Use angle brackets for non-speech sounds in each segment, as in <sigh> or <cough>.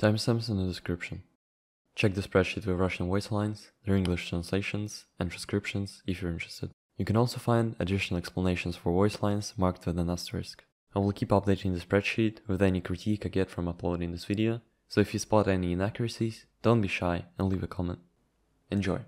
Timestamps in the description. Check the spreadsheet with Russian voice lines, their English translations, and transcriptions if you're interested. You can also find additional explanations for voice lines marked with an asterisk. I will keep updating the spreadsheet with any critique I get from uploading this video, so if you spot any inaccuracies, don't be shy and leave a comment. Enjoy!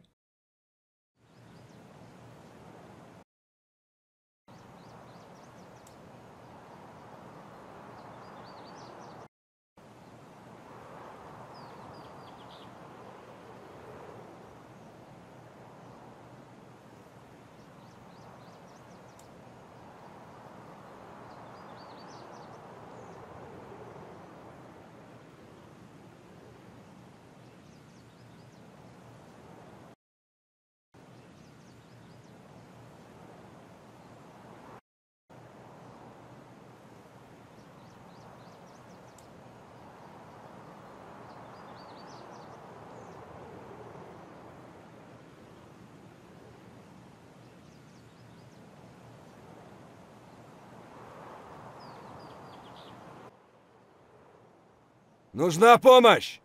Нужна помощь!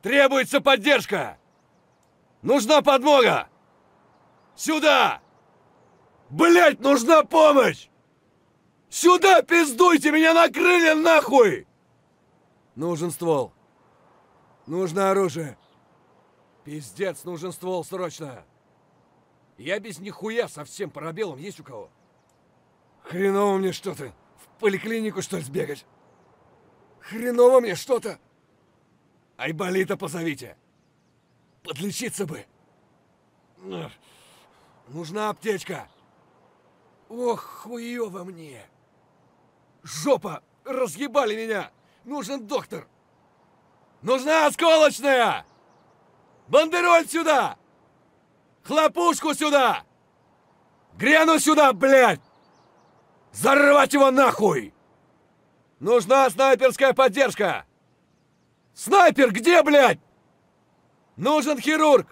Требуется поддержка! Нужна подмога! Сюда! Блять, нужна помощь! Сюда пиздуйте, меня накрыли нахуй! Нужен ствол. Нужно оружие. Пиздец, нужен ствол срочно. Я без нихуя совсем пробелом есть у кого? Хреново мне что-то. В поликлинику что ли сбегать? Хреново мне что-то! Айболита позовите! Подлечиться бы! Нужна аптечка! Ох, хуёво мне! Жопа! Разъебали меня! Нужен доктор! Нужна осколочная! Бандероль сюда! Хлопушку сюда! Грену сюда, блядь! Зарвать его нахуй! Нужна снайперская поддержка! Снайпер где, блядь? Нужен хирург!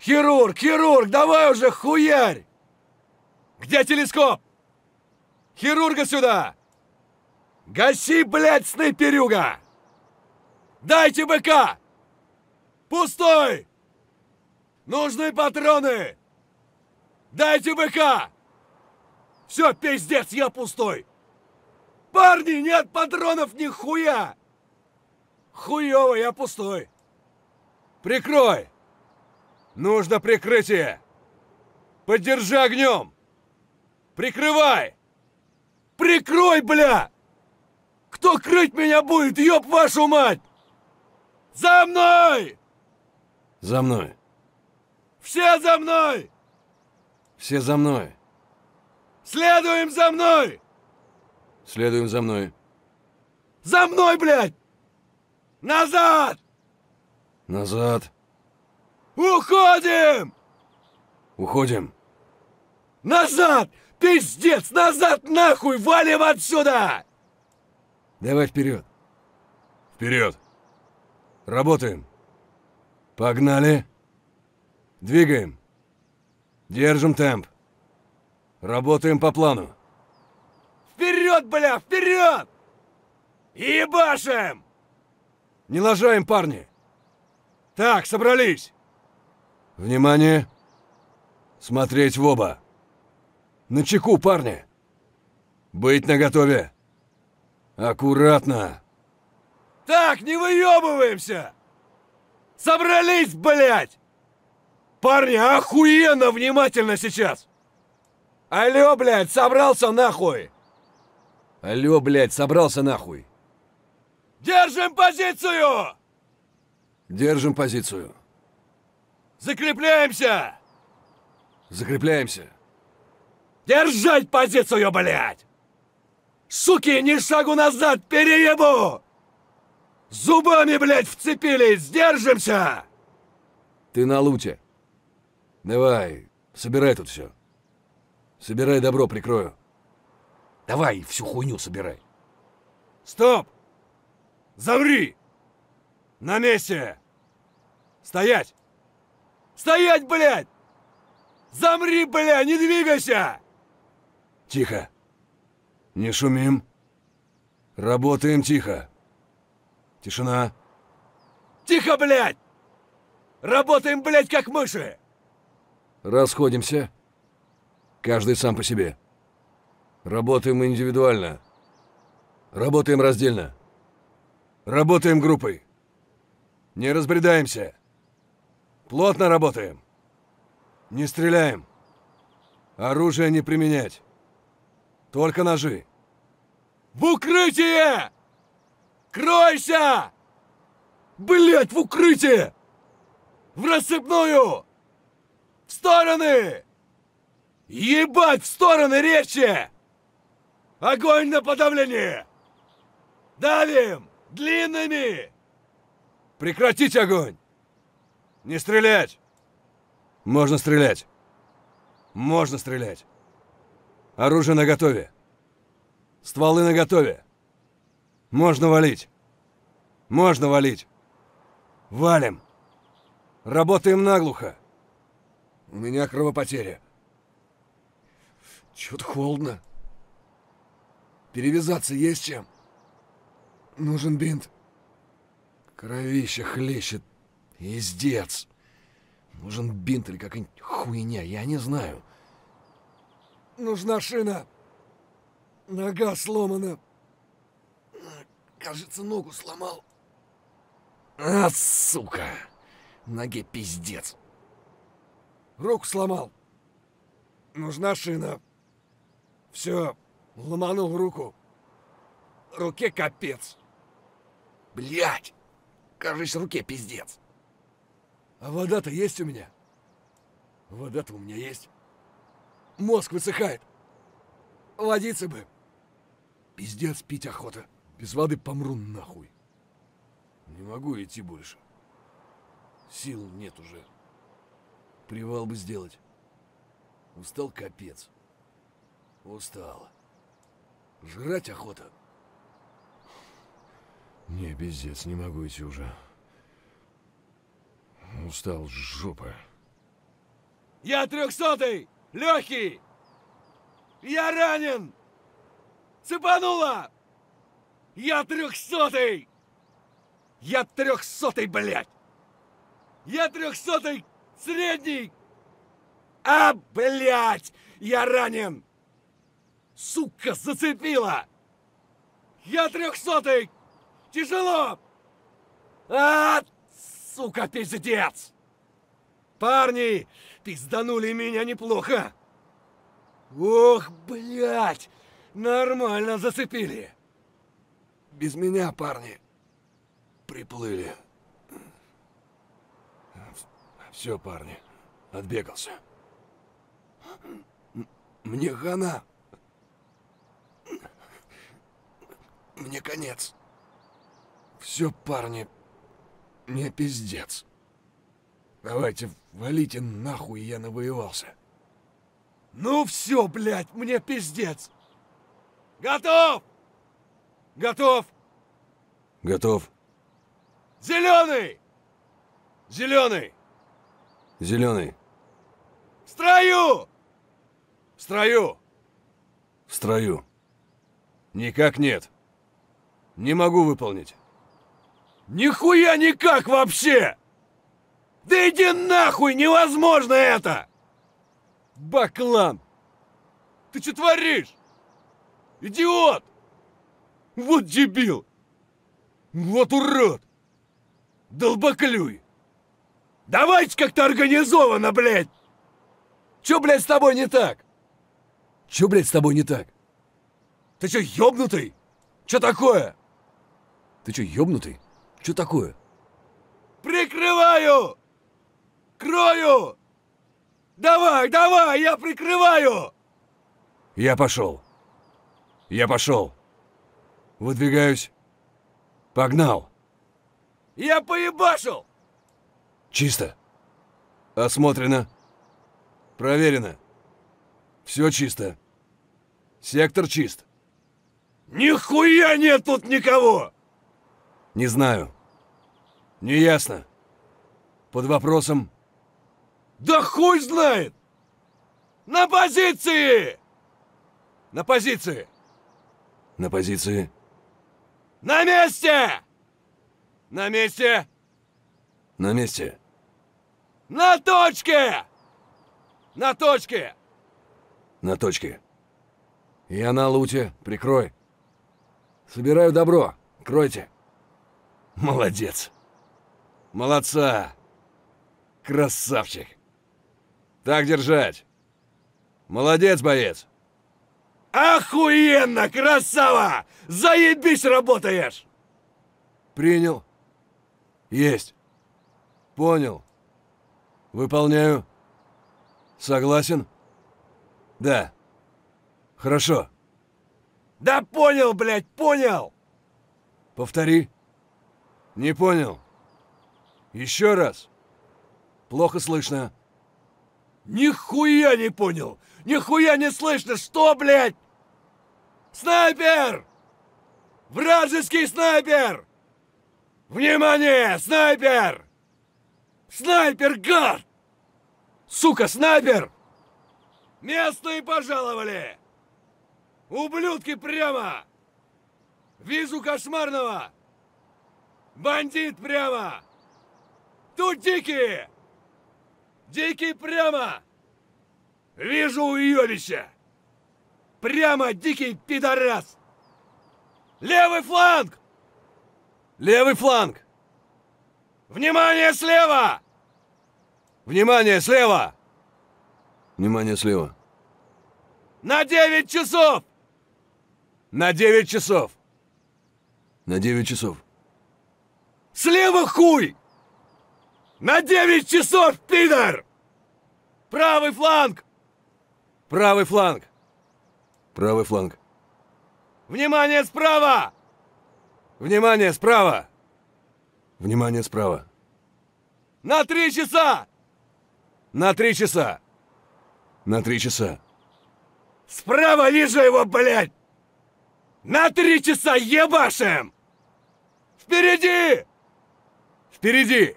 Хирург, хирург, давай уже, хуярь! Где телескоп? Хирурга сюда! Гаси, блядь, снайперюга! Дайте БК. Пустой! Нужны патроны! Дайте БК. Все, пиздец, я пустой! Парни, нет патронов ни хуя! Хуёво, я пустой. Прикрой! Нужно прикрытие! Поддержи огнем! Прикрывай! Прикрой, бля! Кто крыть меня будет, ёб вашу мать! За мной! За мной. Все за мной! Все за мной. Следуем за мной! Следуем за мной. За мной, блядь! Назад! Назад. Уходим! Уходим. Назад! Пиздец! Назад нахуй! Валим отсюда! Давай вперед. Вперед. Работаем. Погнали. Двигаем. Держим темп. Работаем по плану. Вперед, бля, вперед! Ебашим! Не лажаем, парни! Так, собрались! Внимание! Смотреть в оба! На чеку, парни! Быть наготове! Аккуратно! Так, не выебываемся! Собрались, блядь! Парни, охуенно внимательно сейчас! Алло, блядь, собрался нахуй! Алло, блядь, собрался нахуй. Держим позицию! Держим позицию. Закрепляемся! Закрепляемся. Держать позицию, блядь! Суки, ни шагу назад, переебу! Зубами, блядь, вцепились, сдержимся! Ты на луте. Давай, собирай тут все. Собирай добро, прикрою. Давай всю хуйню собирай. Стоп! Заври! На месте! Стоять! Стоять, блядь! Замри, бля, не двигайся! Тихо. Не шумим. Работаем тихо. Тишина. Тихо, блядь! Работаем, блядь, как мыши! Расходимся. Каждый сам по себе. Работаем индивидуально. Работаем раздельно. Работаем группой. Не разбредаемся. Плотно работаем. Не стреляем. Оружие не применять. Только ножи. В укрытие! Кройся! Блять, в укрытие! В рассыпную! В стороны! Ебать, в стороны речи! Огонь на подавление! Давим! Длинными! Прекратить огонь! Не стрелять! Можно стрелять! Можно стрелять! Оружие наготове! Стволы наготове! Можно валить! Можно валить! Валим! Работаем наглухо! У меня кровопотеря. Чё-то холодно. Перевязаться есть чем? Нужен бинт. Кровище хлещет. Издец. Нужен бинт или какая-нибудь хуйня, я не знаю. Нужна шина. Нога сломана. Кажется, ногу сломал. А, сука! Ноге пиздец. Руку сломал. Нужна шина. Все, Ломанул руку. Руке капец. Блять! Кажись, руке пиздец. А вода-то есть у меня? Вода-то у меня есть. Мозг высыхает. Водиться бы. Пиздец, пить охота. Без воды помру нахуй. Не могу идти больше. Сил нет уже. Привал бы сделать. Устал капец. Устала. Жрать охота. Не, пиздец, не могу идти уже. Устал жопа. Я трехсотый! Легкий! Я ранен! Цепанула! Я трехсотый! Я трехсотый, блядь! Я трехсотый средний! А, блядь! Я ранен! Сука, зацепила! Я трехсотый! Тяжело! А, сука, пиздец! Парни, пизданули меня неплохо! Ох, блядь! Нормально зацепили! Без меня, парни, приплыли. Все, парни, отбегался. Мне хана. Мне конец. Все, парни, мне пиздец. Давайте, валите нахуй, я навоевался. Ну все, блядь, мне пиздец. Готов! Готов! Готов. Зеленый! Зеленый! Зеленый. В строю! В строю! В строю. Никак нет. Не могу выполнить. Нихуя никак вообще! Да иди нахуй! Невозможно это! Баклан! Ты что творишь? Идиот! Вот дебил! Вот урод! Долбоклюй! Давайте как-то организовано, блядь! Чё, блядь, с тобой не так? Чё, блядь, с тобой не так? Ты чё, ёбнутый? Чё такое? Ты что, ёбнутый? Что такое? Прикрываю! Крою! Давай, давай, я прикрываю! Я пошел. Я пошел. Выдвигаюсь. Погнал. Я поебашил! Чисто. Осмотрено. Проверено. Все чисто. Сектор чист. Нихуя нет тут никого! Не знаю. Неясно. Под вопросом. Да хуй знает! На позиции! На позиции! На позиции. На месте! На месте! На месте. На точке! На точке! На точке. Я на луте. Прикрой. Собираю добро. Кройте. Молодец. Молодца. Красавчик. Так держать. Молодец, боец. Охуенно, красава! Заебись работаешь! Принял. Есть. Понял. Выполняю. Согласен? Да. Хорошо. Да понял, блядь, понял! Повтори. Не понял. Еще раз. Плохо слышно. Нихуя не понял! Нихуя не слышно! Что, блядь? Снайпер! Вражеский снайпер! Внимание! Снайпер! Снайпер, гад! Сука, снайпер! Местные пожаловали! Ублюдки прямо! Визу кошмарного! Бандит прямо! Тут дикие! Дикий прямо! Вижу уёбища! Прямо дикий пидорас! Левый фланг! Левый фланг! Внимание слева! Внимание слева! Внимание слева. На 9 часов! На 9 часов! На 9 часов. Слева хуй! На 9 часов, пидор! Правый фланг! Правый фланг! Правый фланг. Внимание справа! Внимание справа! Внимание справа. На три часа! На три часа! На три часа. Справа вижу его, блядь! На три часа ебашем! Впереди! Впереди!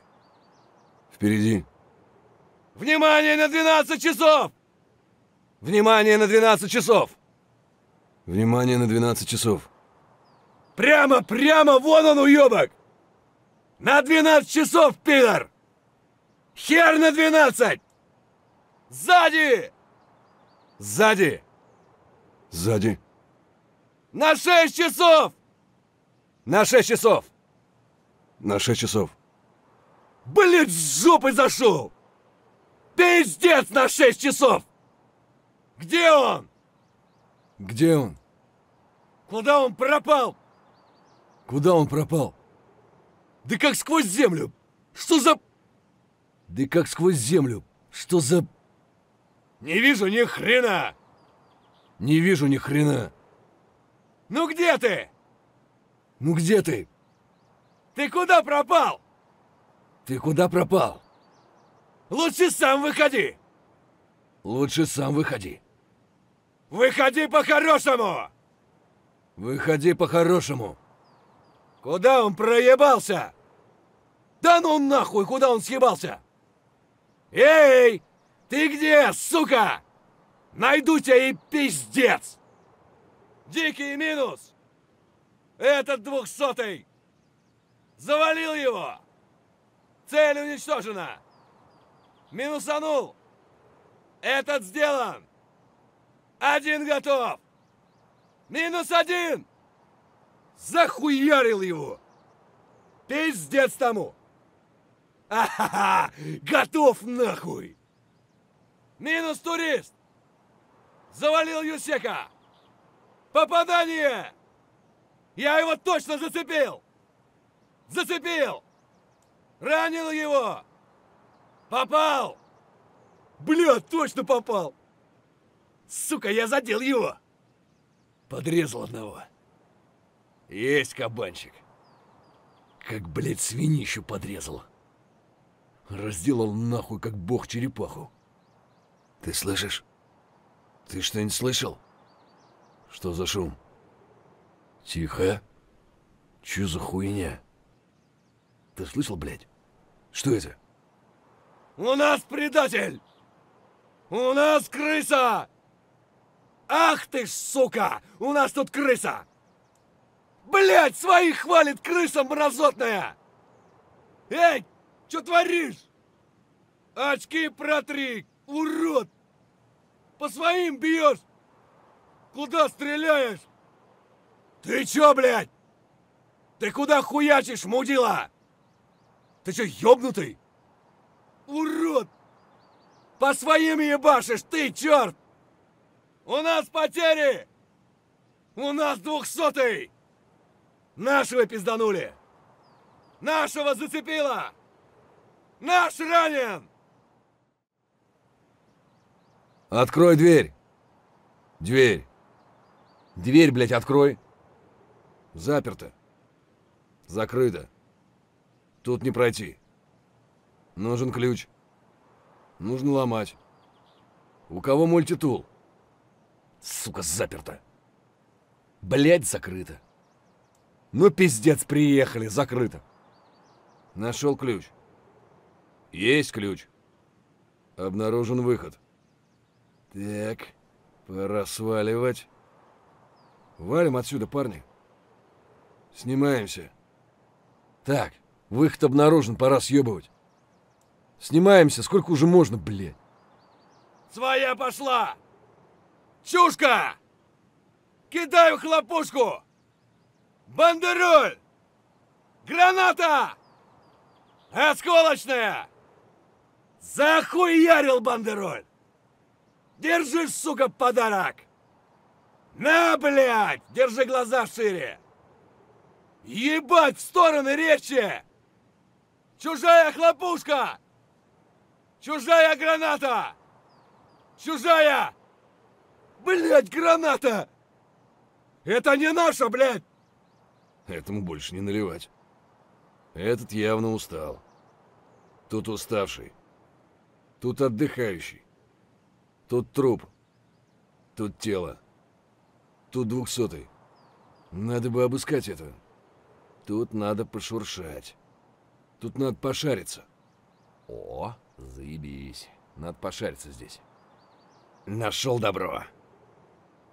Впереди. Внимание на 12 часов! Внимание на 12 часов! Внимание на 12 часов. Прямо, прямо, вон он, уебок! На 12 часов, пидор! Хер на 12! Сзади! Сзади! Сзади. На 6 часов! На 6 часов! На 6 часов. Блять, с жопой зашел! Пиздец на 6 часов! Где он? Где он? Куда он пропал? Куда он пропал? Да как сквозь землю! Что за... Да как сквозь землю! Что за... Не вижу ни хрена! Не вижу ни хрена! Ну где ты? Ну где ты? Ты куда пропал? Ты куда пропал? Лучше сам выходи! Лучше сам выходи. Выходи по-хорошему! Выходи по-хорошему. Куда он проебался? Да ну нахуй, куда он съебался? Эй! Ты где, сука? Найду тебя и пиздец! Дикий минус! Этот двухсотый! Завалил его! Цель уничтожена! Минусанул! Этот сделан! Один готов! Минус один! Захуярил его! Пиздец тому! Ахаха! Готов нахуй! Минус турист! Завалил Юсека! Попадание! Я его точно зацепил! Зацепил! Ранил его! Попал! Бля, точно попал! Сука, я задел его! Подрезал одного. Есть кабанчик. Как, блядь, свинищу подрезал. Разделал нахуй, как бог черепаху. Ты слышишь? Ты что-нибудь слышал? Что за шум? Тихо. Чё за хуйня? Ты слышал, блядь? Что это? У нас предатель! У нас крыса! Ах ты ж, сука! У нас тут крыса! Блять, своих хвалит крыса мразотная! Эй, что творишь? Очки протри, урод! По своим бьешь! Куда стреляешь? Ты чё, блядь? Ты куда хуячишь, мудила? Ты что, ёбнутый? Урод! По своим ебашишь, ты, черт! У нас потери! У нас двухсотый! Нашего пизданули! Нашего зацепило! Наш ранен! Открой дверь! Дверь! Дверь, блядь, открой! Заперто! Закрыто! Тут не пройти. Нужен ключ. Нужно ломать. У кого мультитул? Сука, заперто. Блять, закрыто. Ну пиздец, приехали, закрыто. Нашел ключ. Есть ключ. Обнаружен выход. Так, пора сваливать. Валим отсюда, парни. Снимаемся. Так, Выход обнаружен, пора съебывать. Снимаемся, сколько уже можно, блядь? Своя пошла! Чушка! Кидай в хлопушку! Бандероль! Граната! Осколочная! Захуярил бандероль! Держи, сука, подарок! На, блядь! Держи глаза шире! Ебать, в стороны речи! Чужая хлопушка! Чужая граната! Чужая! Блять, граната! Это не наша, блядь! Этому больше не наливать. Этот явно устал. Тут уставший. Тут отдыхающий. Тут труп. Тут тело. Тут двухсотый. Надо бы обыскать это. Тут надо пошуршать. Тут надо пошариться. О, заебись. Надо пошариться здесь. Нашел добро.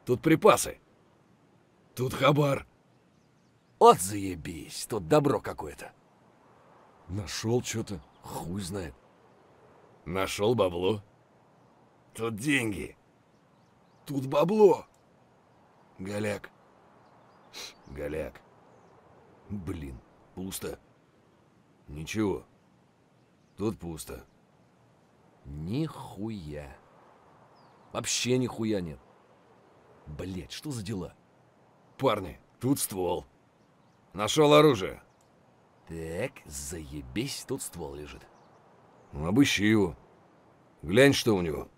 Тут припасы. Тут хабар. От заебись, тут добро какое-то. Нашел что-то, хуй знает. Нашел бабло. Тут деньги. Тут бабло. Голяк. Голяк. Блин, пусто. Ничего. Тут пусто. Нихуя. Вообще нихуя нет. Блять, что за дела? Парни, тут ствол. Нашел оружие. Так, заебись, тут ствол лежит. Ну, обыщи его. Глянь, что у него.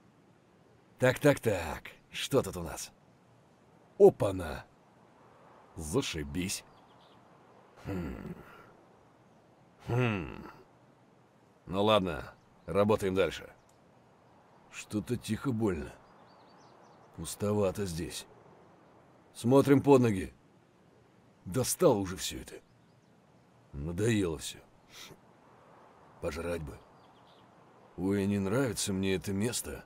Так-так-так, что тут у нас? Опа-на! Зашибись. Хм... Хм. Ну ладно, работаем дальше. Что-то тихо больно. Пустовато здесь. Смотрим под ноги. Достал уже все это. Надоело все. Пожрать бы. Ой, не нравится мне это место.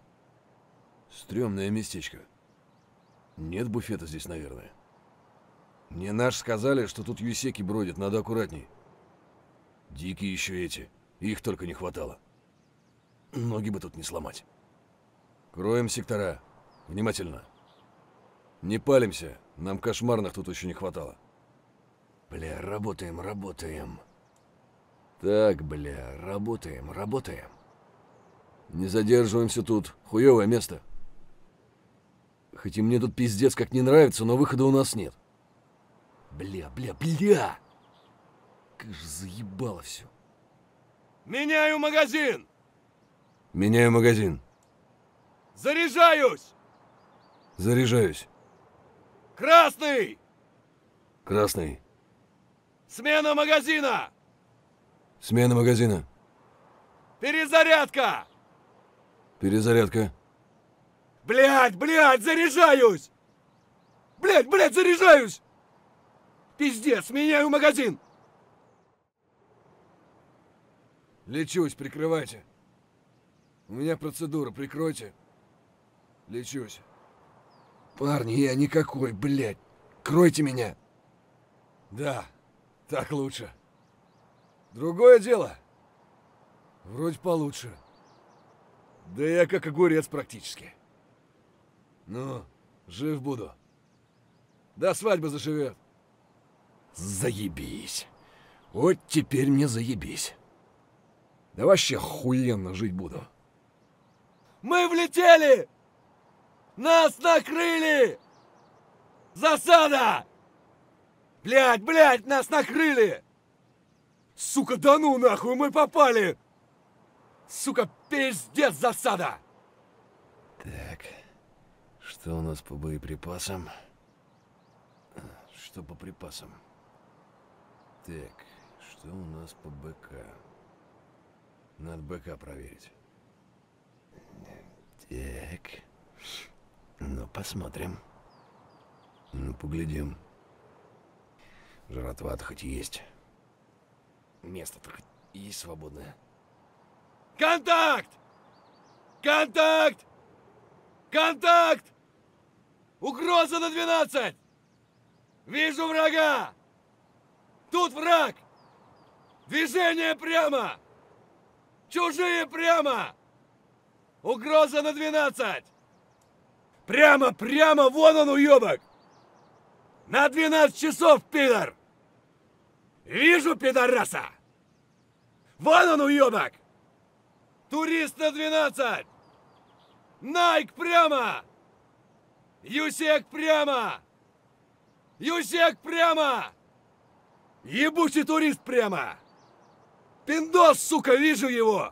Стремное местечко. Нет буфета здесь, наверное. Мне наш сказали, что тут юсеки бродят, надо аккуратней. Дикие еще эти. Их только не хватало. Ноги бы тут не сломать. Кроем сектора. Внимательно. Не палимся. Нам кошмарных тут еще не хватало. Бля, работаем, работаем. Так, бля, работаем, работаем. Не задерживаемся тут. Хуевое место. Хоть и мне тут пиздец как не нравится, но выхода у нас нет. Бля, бля, бля! Как же заебало все. Меняю магазин! Меняю магазин. Заряжаюсь! Заряжаюсь. Красный! Красный. Смена магазина! Смена магазина. Перезарядка! Перезарядка. Блять, блять, заряжаюсь! Блять, блять, заряжаюсь! Пиздец, меняю магазин! Лечусь, прикрывайте. У меня процедура, прикройте. Лечусь. Парни, я никакой, блядь. Кройте меня. Да, так лучше. Другое дело. Вроде получше. Да я как огурец практически. Ну, жив буду. Да свадьба заживет. Заебись. Вот теперь мне заебись. Да вообще охуенно жить буду. Мы влетели! Нас накрыли! Засада! Блять, блять, нас накрыли! Сука, да ну нахуй, мы попали! Сука, пиздец засада! Так, что у нас по боеприпасам? А, что по припасам? Так, что у нас по БК? Надо БК проверить. Так. Ну, посмотрим. Ну, поглядим. Жратва-то хоть есть. Место-то хоть есть свободное. Контакт! Контакт! Контакт! Угроза на 12! Вижу врага! Тут враг! Движение прямо! Чужие прямо! Угроза на 12! Прямо, прямо, вон он, уебок! На 12 часов, пидор! Вижу, пидораса! Вон он, уебок! Турист на 12! Найк прямо! Юсек прямо! Юсек прямо! Ебучий турист прямо! Пиндос, сука, вижу его!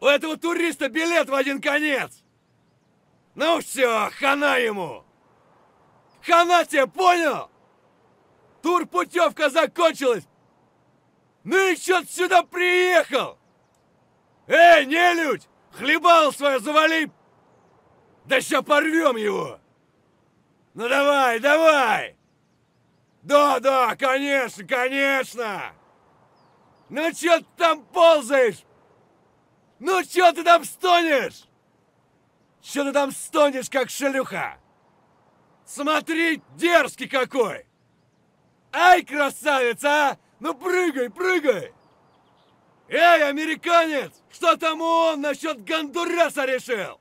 У этого туриста билет в один конец! Ну все, хана ему! Хана тебе, понял? Тур-путевка закончилась! Ну и что ты сюда приехал? Эй, нелюдь! Хлебал свое завали! Да еще порвем его! Ну давай, давай! Да, да, конечно, конечно! Ну чё ты там ползаешь? Ну чё ты там стонешь? Чё ты там стонешь, как шелюха? Смотри, дерзкий какой! Ай, красавица, а! Ну прыгай, прыгай! Эй, американец! Что там он насчет Гондураса решил?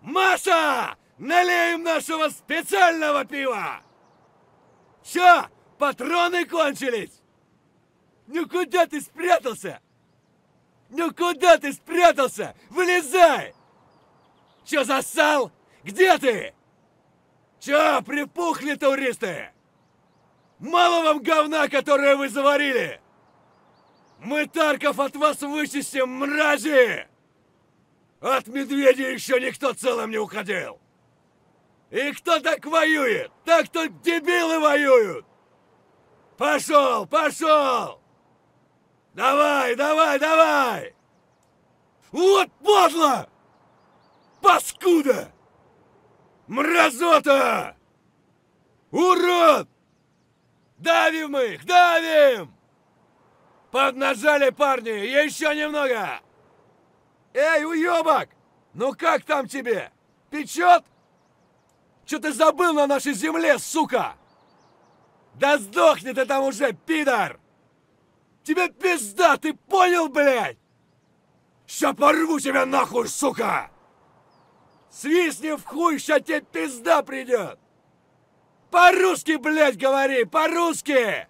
Маша! Налеем нашего специального пива! Чё, патроны кончились? Ну куда ты спрятался? Ну куда ты спрятался? Вылезай! Че засал? Где ты? Чё припухли туристы? Мало вам говна, которое вы заварили! Мы Тарков от вас вычистим, мрази! От медведя еще никто целым не уходил! И кто так воюет? Так только дебилы воюют! Пошел, пошел! Давай, давай, давай! Вот подло! Паскуда! Мразота! Урод! Давим их, давим! Поднажали, парни, еще немного! Эй, уебок! Ну как там тебе? Печет? Че ты забыл на нашей земле, сука? Да сдохни ты там уже, пидор! Тебе пизда, ты понял, блядь? Ща порву тебя нахуй, сука! Свистни в хуй, ща тебе пизда придет! По-русски, блядь, говори, по-русски!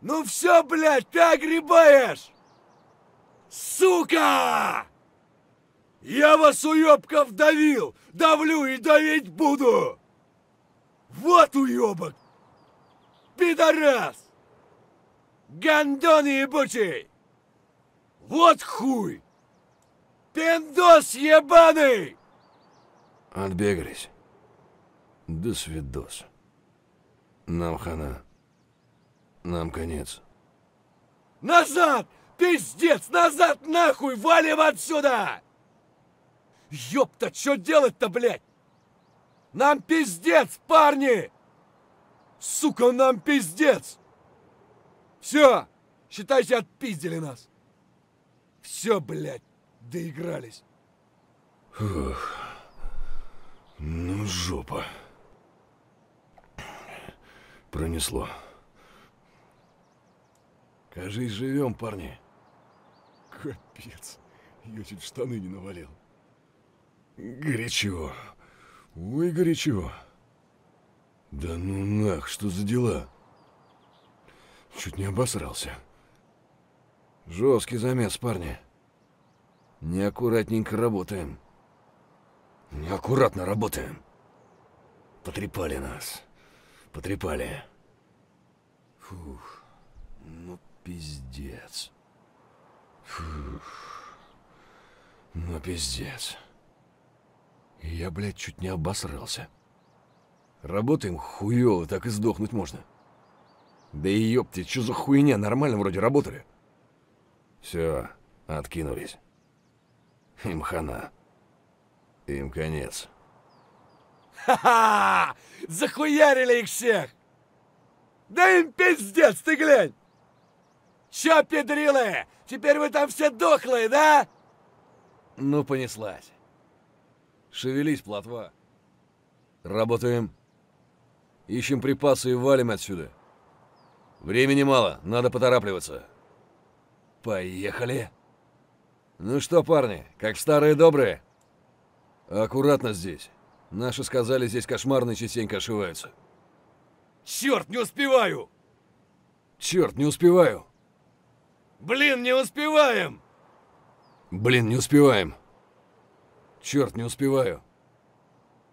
Ну все, блядь, ты огребаешь! Сука! Я вас, уёбков, давил, давлю и давить буду! Вот уёбок! Пидорас! Гондон ебучий! Вот хуй! Пиндос ебаный! Отбегались. До свидос. Нам хана. Нам конец. Назад! Пиздец! Назад нахуй! Валим отсюда! Ёпта, что делать-то, блядь? Нам пиздец, парни! Сука, нам пиздец! Все, считайте, отпиздили нас. Все, блядь, доигрались. Фух. Ну, жопа. Пронесло. Кажись, живем, парни. Капец. Я чуть штаны не навалил. Горячо. Ой, горячо. Да ну нах, что за дела? Чуть не обосрался. Жесткий замес, парни. Неаккуратненько работаем. Неаккуратно работаем. Потрепали нас. Потрепали. Фух. Ну, пиздец. Фух. Ну, пиздец. Я, блядь, чуть не обосрался. Работаем хуёво, так и сдохнуть можно. Да и ёпти, что за хуйня, нормально вроде работали. Все, откинулись. Им хана. Им конец. Ха-ха! Захуярили их всех! Да им пиздец, ты глянь! Чё, педрилы, теперь вы там все дохлые, да? Ну, понеслась. Шевелись, плотва. Работаем. Ищем припасы и валим отсюда. Времени мало, надо поторапливаться. Поехали. Ну что, парни, как старые добрые? Аккуратно здесь. Наши сказали, здесь кошмарно частенько ошиваются. Черт, не успеваю! Черт, не успеваю! Блин, не успеваем! Блин, не успеваем. Черт, не успеваю.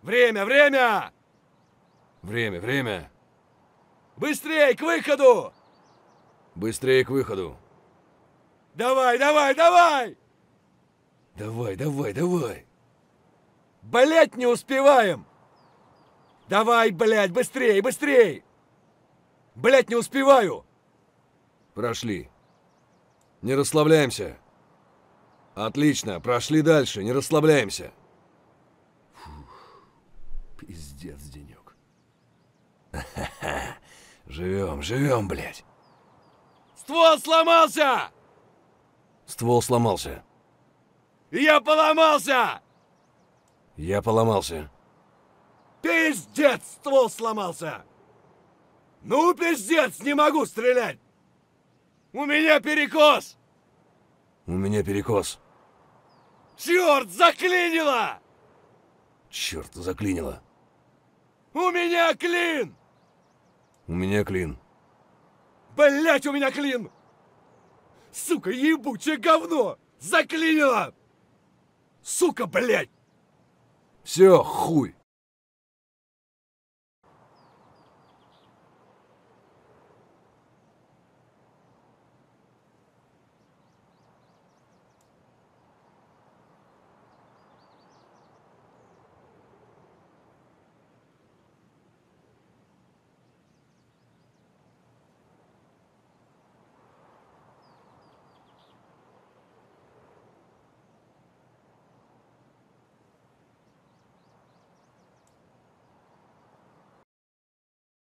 Время, время! Время, время! Быстрей, к выходу! Быстрее к выходу. Давай, давай, давай! Давай, давай, давай! Блять, не успеваем! Давай, блядь, быстрей, быстрей! Блять, не успеваю! Прошли. Не расслабляемся. Отлично, прошли дальше, не расслабляемся. Фух, пиздец, денек. Ха-ха. <laughs> Живем, живем, блядь. Ствол сломался! Ствол сломался. Я поломался! Я поломался. Пиздец, ствол сломался! Ну, пиздец, не могу стрелять! У меня перекос! У меня перекос. Черт, заклинило! Черт, заклинило. У меня клин! У меня клин. Блять, у меня клин! Сука, ебучее говно! Заклинило! Сука, блять! Все, хуй!